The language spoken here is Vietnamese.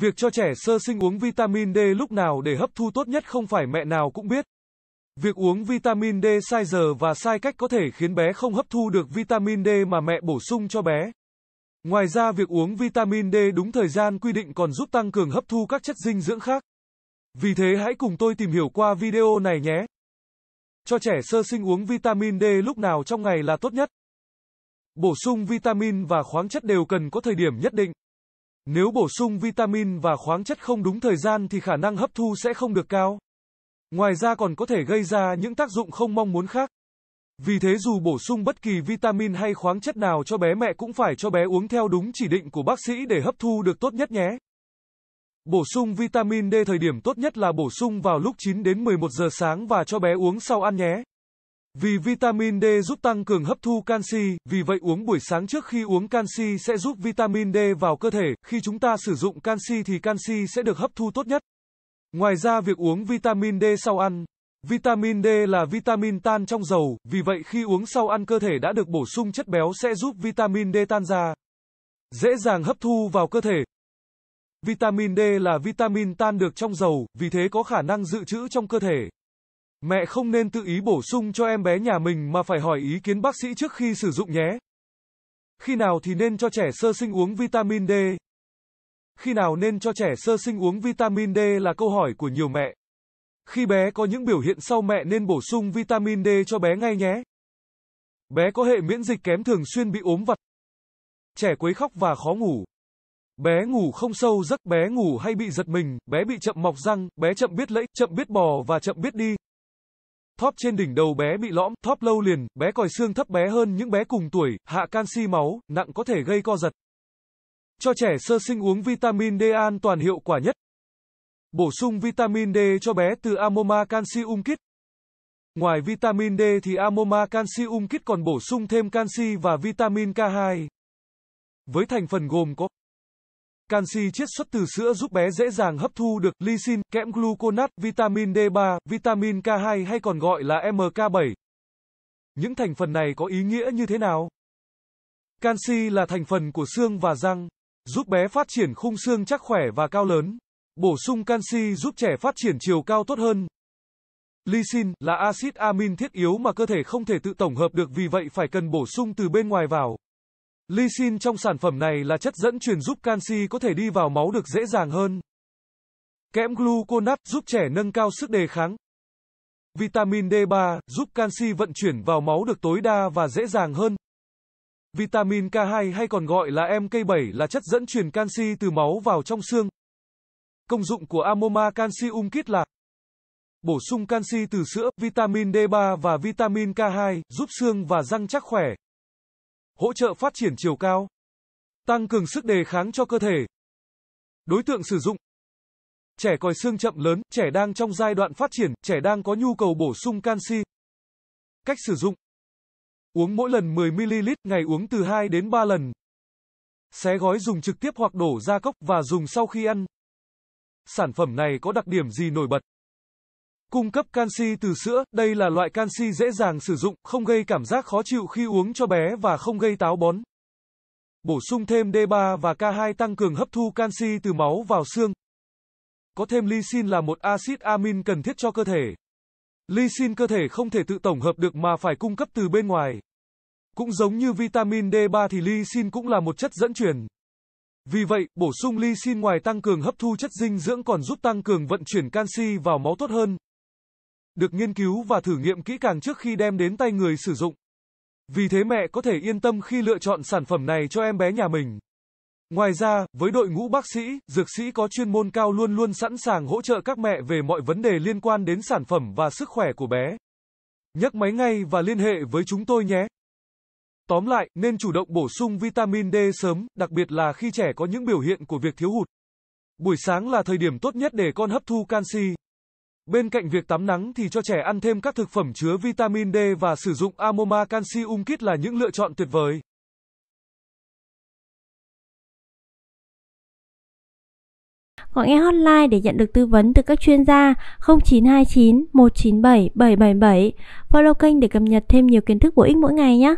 Việc cho trẻ sơ sinh uống vitamin D lúc nào để hấp thu tốt nhất không phải mẹ nào cũng biết. Việc uống vitamin D sai giờ và sai cách có thể khiến bé không hấp thu được vitamin D mà mẹ bổ sung cho bé. Ngoài ra việc uống vitamin D đúng thời gian quy định còn giúp tăng cường hấp thu các chất dinh dưỡng khác. Vì thế hãy cùng tôi tìm hiểu qua video này nhé. Cho trẻ sơ sinh uống vitamin D lúc nào trong ngày là tốt nhất? Bổ sung vitamin và khoáng chất đều cần có thời điểm nhất định. Nếu bổ sung vitamin và khoáng chất không đúng thời gian thì khả năng hấp thu sẽ không được cao. Ngoài ra còn có thể gây ra những tác dụng không mong muốn khác. Vì thế dù bổ sung bất kỳ vitamin hay khoáng chất nào cho bé mẹ cũng phải cho bé uống theo đúng chỉ định của bác sĩ để hấp thu được tốt nhất nhé. Bổ sung vitamin D thời điểm tốt nhất là bổ sung vào lúc 9 đến 11 giờ sáng và cho bé uống sau ăn nhé. Vì vitamin D giúp tăng cường hấp thu canxi, vì vậy uống buổi sáng trước khi uống canxi sẽ giúp vitamin D vào cơ thể, khi chúng ta sử dụng canxi thì canxi sẽ được hấp thu tốt nhất. Ngoài ra việc uống vitamin D sau ăn, vitamin D là vitamin tan trong dầu, vì vậy khi uống sau ăn cơ thể đã được bổ sung chất béo sẽ giúp vitamin D tan ra, dễ dàng hấp thu vào cơ thể. Vitamin D là vitamin tan được trong dầu, vì thế có khả năng dự trữ trong cơ thể. Mẹ không nên tự ý bổ sung cho em bé nhà mình mà phải hỏi ý kiến bác sĩ trước khi sử dụng nhé. Khi nào thì nên cho trẻ sơ sinh uống vitamin D? Khi nào nên cho trẻ sơ sinh uống vitamin D là câu hỏi của nhiều mẹ. Khi bé có những biểu hiện sau mẹ nên bổ sung vitamin D cho bé ngay nhé. Bé có hệ miễn dịch kém thường xuyên bị ốm vặt. Trẻ quấy khóc và khó ngủ. Bé ngủ không sâu giấc, bé ngủ hay bị giật mình, bé bị chậm mọc răng, bé chậm biết lẫy, chậm biết bò và chậm biết đi thóp trên đỉnh đầu bé bị lõm, thóp lâu liền, bé còi xương thấp bé hơn những bé cùng tuổi, hạ canxi máu, nặng có thể gây co giật. Cho trẻ sơ sinh uống vitamin D an toàn hiệu quả nhất. Bổ sung vitamin D cho bé từ Amoma Calcium Kit. Ngoài vitamin D thì Amoma Calcium Kit còn bổ sung thêm canxi và vitamin K2. Với thành phần gồm có Canxi chiết xuất từ sữa giúp bé dễ dàng hấp thu được lysine, kẽm gluconat, vitamin D3, vitamin K2 hay còn gọi là MK7. Những thành phần này có ý nghĩa như thế nào? Canxi là thành phần của xương và răng, giúp bé phát triển khung xương chắc khỏe và cao lớn. Bổ sung canxi giúp trẻ phát triển chiều cao tốt hơn. Lysin là axit amin thiết yếu mà cơ thể không thể tự tổng hợp được vì vậy phải cần bổ sung từ bên ngoài vào. Lysin trong sản phẩm này là chất dẫn truyền giúp canxi có thể đi vào máu được dễ dàng hơn. Kẽm gluconat giúp trẻ nâng cao sức đề kháng. Vitamin D3 giúp canxi vận chuyển vào máu được tối đa và dễ dàng hơn. Vitamin K2 hay còn gọi là MK7 là chất dẫn truyền canxi từ máu vào trong xương. Công dụng của Amoma Calcium Kit là bổ sung canxi từ sữa, vitamin D3 và vitamin K2, giúp xương và răng chắc khỏe hỗ trợ phát triển chiều cao, tăng cường sức đề kháng cho cơ thể. Đối tượng sử dụng Trẻ còi xương chậm lớn, trẻ đang trong giai đoạn phát triển, trẻ đang có nhu cầu bổ sung canxi. Cách sử dụng Uống mỗi lần 10ml, ngày uống từ 2 đến 3 lần. Xé gói dùng trực tiếp hoặc đổ ra cốc và dùng sau khi ăn. Sản phẩm này có đặc điểm gì nổi bật? Cung cấp canxi từ sữa, đây là loại canxi dễ dàng sử dụng, không gây cảm giác khó chịu khi uống cho bé và không gây táo bón. Bổ sung thêm D3 và K2 tăng cường hấp thu canxi từ máu vào xương. Có thêm lysin là một axit amin cần thiết cho cơ thể. lysin cơ thể không thể tự tổng hợp được mà phải cung cấp từ bên ngoài. Cũng giống như vitamin D3 thì lysin cũng là một chất dẫn truyền. Vì vậy, bổ sung lysin ngoài tăng cường hấp thu chất dinh dưỡng còn giúp tăng cường vận chuyển canxi vào máu tốt hơn được nghiên cứu và thử nghiệm kỹ càng trước khi đem đến tay người sử dụng. Vì thế mẹ có thể yên tâm khi lựa chọn sản phẩm này cho em bé nhà mình. Ngoài ra, với đội ngũ bác sĩ, dược sĩ có chuyên môn cao luôn luôn sẵn sàng hỗ trợ các mẹ về mọi vấn đề liên quan đến sản phẩm và sức khỏe của bé. Nhấc máy ngay và liên hệ với chúng tôi nhé. Tóm lại, nên chủ động bổ sung vitamin D sớm, đặc biệt là khi trẻ có những biểu hiện của việc thiếu hụt. Buổi sáng là thời điểm tốt nhất để con hấp thu canxi. Bên cạnh việc tắm nắng thì cho trẻ ăn thêm các thực phẩm chứa vitamin D và sử dụng Amoma Canxi Umkit là những lựa chọn tuyệt vời. Gọi nghe hotline để nhận được tư vấn từ các chuyên gia 0929 197 777. Follow kênh để cập nhật thêm nhiều kiến thức bổ ích mỗi ngày nhé.